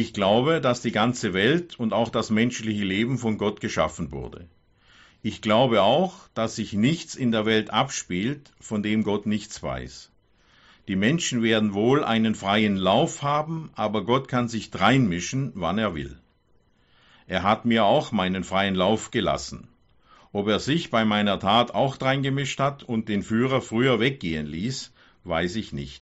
Ich glaube, dass die ganze Welt und auch das menschliche Leben von Gott geschaffen wurde. Ich glaube auch, dass sich nichts in der Welt abspielt, von dem Gott nichts weiß. Die Menschen werden wohl einen freien Lauf haben, aber Gott kann sich dreinmischen, wann er will. Er hat mir auch meinen freien Lauf gelassen. Ob er sich bei meiner Tat auch dreingemischt hat und den Führer früher weggehen ließ, weiß ich nicht.